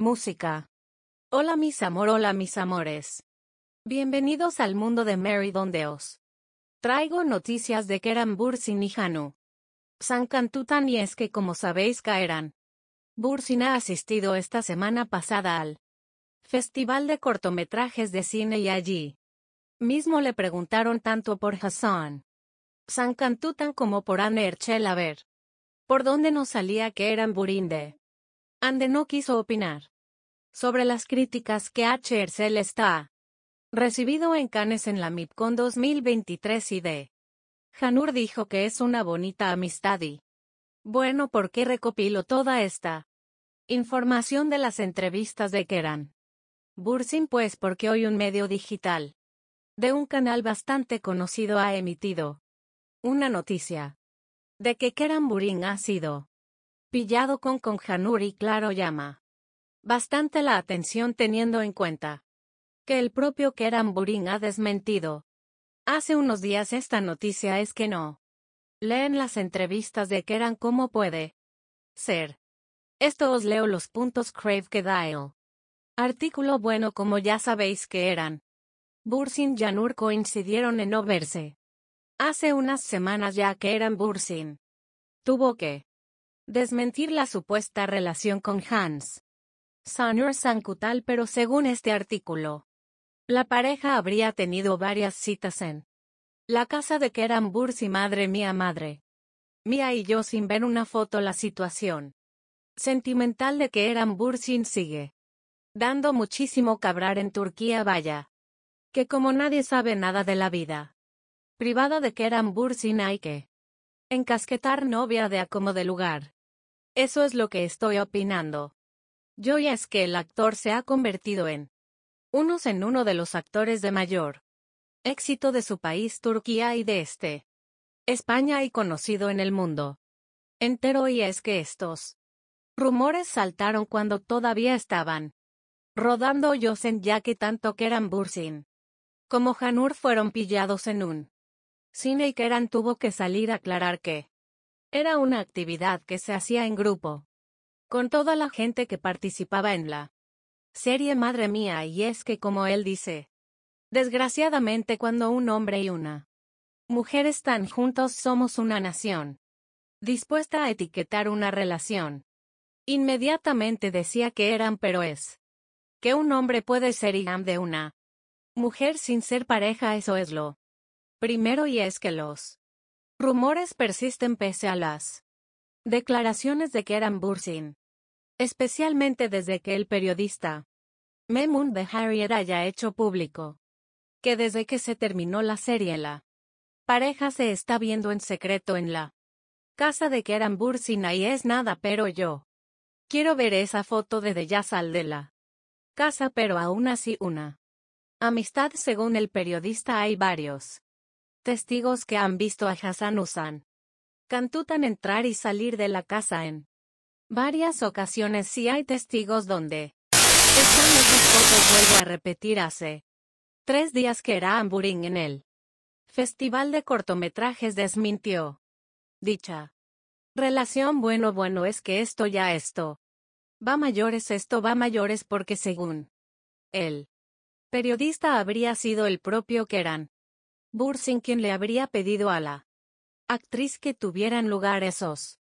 Música. Hola mis amor, hola mis amores. Bienvenidos al mundo de Mary donde os traigo noticias de Keran Bursin y Hanu. Sankantutan y es que como sabéis caerán. Bursin ha asistido esta semana pasada al Festival de Cortometrajes de Cine y allí mismo le preguntaron tanto por Hassan Sankantutan como por Anne Erchel a ver por dónde nos salía que eran Burinde. Ande no quiso opinar sobre las críticas que HRCL está recibido en Cannes en la MIPCON 2023 y de Janur dijo que es una bonita amistad y bueno porque recopilo toda esta información de las entrevistas de Keran Bursin pues porque hoy un medio digital de un canal bastante conocido ha emitido una noticia de que Keran Burin ha sido pillado con y claro llama bastante la atención teniendo en cuenta que el propio Keran Burin ha desmentido. Hace unos días esta noticia es que no. Leen las entrevistas de Keran como puede ser. Esto os leo los puntos Crave que Artículo bueno como ya sabéis que eran. Bursin y Janur coincidieron en no verse. Hace unas semanas ya que eran Bursin. Tuvo que desmentir la supuesta relación con Hans. Sanur Sankutal, pero según este artículo, la pareja habría tenido varias citas en la casa de Keran Burs y madre mía madre. Mía y yo sin ver una foto la situación sentimental de Keran Bursin sigue dando muchísimo cabrar en Turquía vaya. Que como nadie sabe nada de la vida privada de Keran Bursin hay que encasquetar novia de acomodo de lugar. Eso es lo que estoy opinando. Yo ya es que el actor se ha convertido en unos en uno de los actores de mayor éxito de su país Turquía y de este España y conocido en el mundo entero y es que estos rumores saltaron cuando todavía estaban rodando Yosen ya que tanto Keran Bursin como Hanur fueron pillados en un cine y Keran tuvo que salir a aclarar que era una actividad que se hacía en grupo, con toda la gente que participaba en la serie Madre Mía y es que como él dice, desgraciadamente cuando un hombre y una mujer están juntos somos una nación, dispuesta a etiquetar una relación. Inmediatamente decía que eran pero es que un hombre puede ser IAM de una mujer sin ser pareja eso es lo primero y es que los Rumores persisten pese a las declaraciones de Keran Bursin, especialmente desde que el periodista de Harriet haya hecho público que desde que se terminó la serie la pareja se está viendo en secreto en la casa de Keran Bursin y es nada pero yo. Quiero ver esa foto de sal de la casa pero aún así una amistad según el periodista hay varios testigos que han visto a Hassan Usan Cantutan entrar y salir de la casa en varias ocasiones si hay testigos donde están esas fotos vuelvo a repetir hace tres días que era Amburín en el Festival de Cortometrajes desmintió dicha relación bueno bueno es que esto ya esto va mayores esto va mayores porque según el periodista habría sido el propio Keran quien le habría pedido a la actriz que tuvieran lugar esos